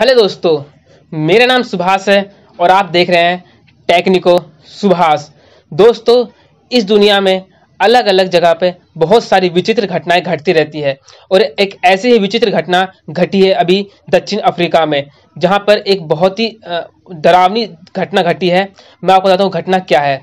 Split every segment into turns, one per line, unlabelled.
hello दोस्तों मेरा नाम सुभाष है और आप देख रहे हैं टेक्निको सुभाष दोस्तों इस दुनिया में अलग अलग जगह पे बहुत सारी विचित्र घटनाएं घटती रहती है और एक ऐसी ही विचित्र घटना घटी है अभी दक्षिण अफ्रीका में जहां पर एक बहुत ही डरावनी घटना घटी है मैं आपको बताता हूँ घटना क्या है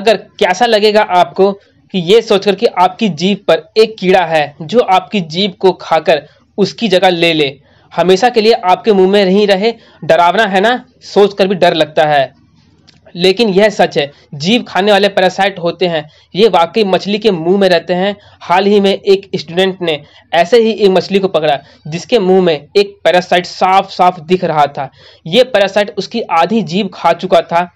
अगर कैसा लगेगा आपको कि ये सोचकर कि आपकी जीप पर एक कीड़ा है जो आपकी जीप को खाकर उसकी जगह ले ले हमेशा के लिए आपके मुंह में नहीं रहे डरावना है ना सोच कर भी डर लगता है लेकिन यह सच है जीव खाने वाले पैरासाइट होते हैं ये वाकई मछली के मुंह में रहते हैं हाल ही में एक स्टूडेंट ने ऐसे ही एक मछली को पकड़ा जिसके मुंह में एक पैरासाइट साफ साफ दिख रहा था यह पैरासाइट उसकी आधी जीव खा चुका था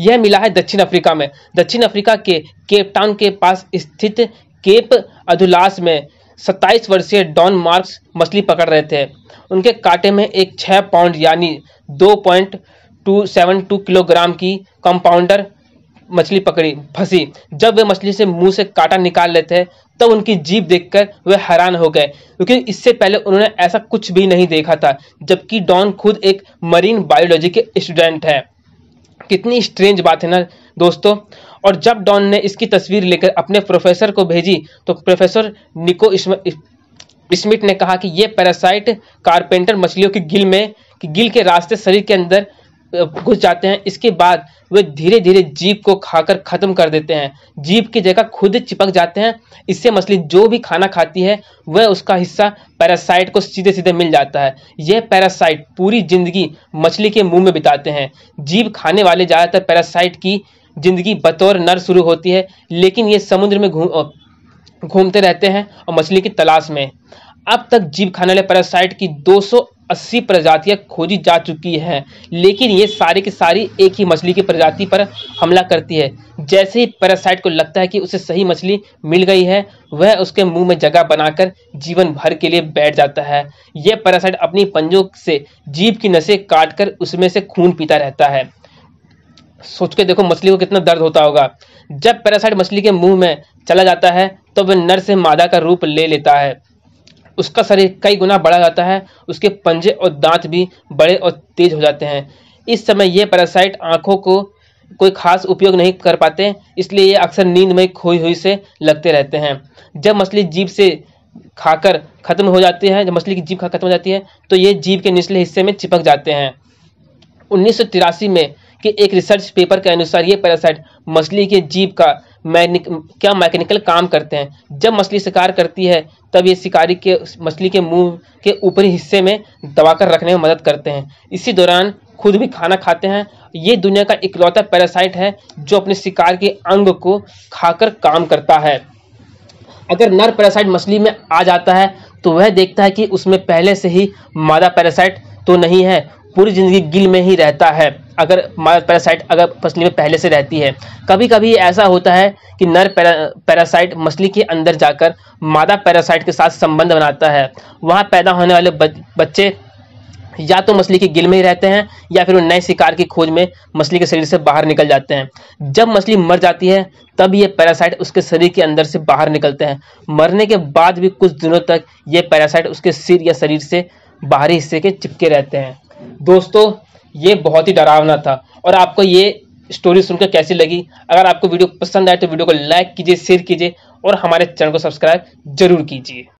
यह मिला है दक्षिण अफ्रीका में दक्षिण अफ्रीका के केपटाउन के पास स्थित केप अधुलास में सत्ताईस वर्षीय डॉन मार्क्स मछली पकड़ रहे थे उनके कांटे में एक छः पाउंड यानी दो point two seven two kilogram की कंपाउंडर मछली पकड़ी फंसी जब वे मछली से मुंह से कांटा निकाल लेते तब तो उनकी जीप देखकर वे हैरान हो गए क्योंकि इससे पहले उन्होंने ऐसा कुछ भी नहीं देखा था जबकि डॉन खुद एक मरीन बायोलॉजी के स्टूडेंट हैं कितनी स्ट्रेंज बात है ना दोस्तों और जब डॉन ने इसकी तस्वीर लेकर अपने प्रोफेसर को भेजी तो प्रोफेसर निको स्मिथ ने कहा कि ये पैरासाइट कारपेंटर मछलियों की गिल में कि गिल के रास्ते शरीर के अंदर घुस जाते हैं इसके बाद वे धीरे धीरे जीप को खाकर खत्म कर देते हैं जीप की जगह खुद चिपक जाते हैं इससे मछली जो भी खाना खाती है वह उसका हिस्सा पैरासाइट को सीधे सीधे मिल जाता है यह पैरासाइट पूरी जिंदगी मछली के मुंह में बिताते हैं जीप खाने वाले ज़्यादातर पैरासाइट की जिंदगी बतौर नर शुरू होती है लेकिन ये समुद्र में घूम घूमते रहते हैं और मछली की तलाश में अब तक जीव खाने वाले पैरासाइट की 200 अस्सी प्रजातियां खोजी जा चुकी हैं लेकिन ये सारी की सारी एक ही मछली की प्रजाति पर हमला करती है जैसे ही पैरासाइट को लगता है कि उसे सही मछली मिल गई है वह उसके मुंह में जगह बनाकर जीवन भर के लिए बैठ जाता है यह पैरासाइट अपनी पंजों से जीभ की नसें काटकर उसमें से खून पीता रहता है सोच के देखो मछली को कितना दर्द होता होगा जब पैरासाइट मछली के मुंह में चला जाता है तो वह नर से मादा का रूप ले लेता है उसका शरीर कई गुना बढ़ा जाता है उसके पंजे और दांत भी बड़े और तेज हो जाते हैं इस समय ये पैरासाइट आँखों को कोई खास उपयोग नहीं कर पाते इसलिए ये अक्सर नींद में खोई हुई से लगते रहते हैं जब मछली जीप से खाकर खत्म हो जाती है जब मछली की जीप खा खत्म हो जाती है तो ये जीव के निचले हिस्से में चिपक जाते हैं उन्नीस में के एक रिसर्च पेपर के अनुसार ये पैरासाइट मछली के जीव का क्या मैकेनिकल काम करते हैं जब मछली शिकार करती है तब ये शिकारी के मछली के मुंह के ऊपरी हिस्से में दबाकर रखने में मदद करते हैं इसी दौरान खुद भी खाना खाते हैं ये दुनिया का इकलौता पैरासाइट है जो अपने शिकार के अंग को खाकर काम करता है अगर नर पैरासाइट मछली में आ जाता है तो वह देखता है कि उसमें पहले से ही मादा पैरासाइट तो नहीं है पूरी ज़िंदगी गिल में ही रहता है अगर पैरासाइट अगर मछली में पहले से रहती है कभी कभी ऐसा होता है कि नर पैरा पैरासाइट मछली के अंदर जाकर मादा पैरासाइट के साथ संबंध बनाता है वहाँ पैदा होने वाले बच्चे या तो मछली के गिल में ही रहते हैं या फिर वो नए शिकार की खोज में मछली के शरीर से बाहर निकल जाते हैं जब मछली मर जाती है तब ये पैरासाइट उसके शरीर के अंदर से बाहर निकलते हैं मरने के बाद भी कुछ दिनों तक ये पैरासाइट उसके सिर या शरीर से बाहरी हिस्से के चिपके रहते हैं दोस्तों ये बहुत ही डरावना था और आपको ये स्टोरी सुनकर कैसी लगी अगर आपको वीडियो पसंद आए तो वीडियो को लाइक कीजिए शेयर कीजिए और हमारे चैनल को सब्सक्राइब जरूर कीजिए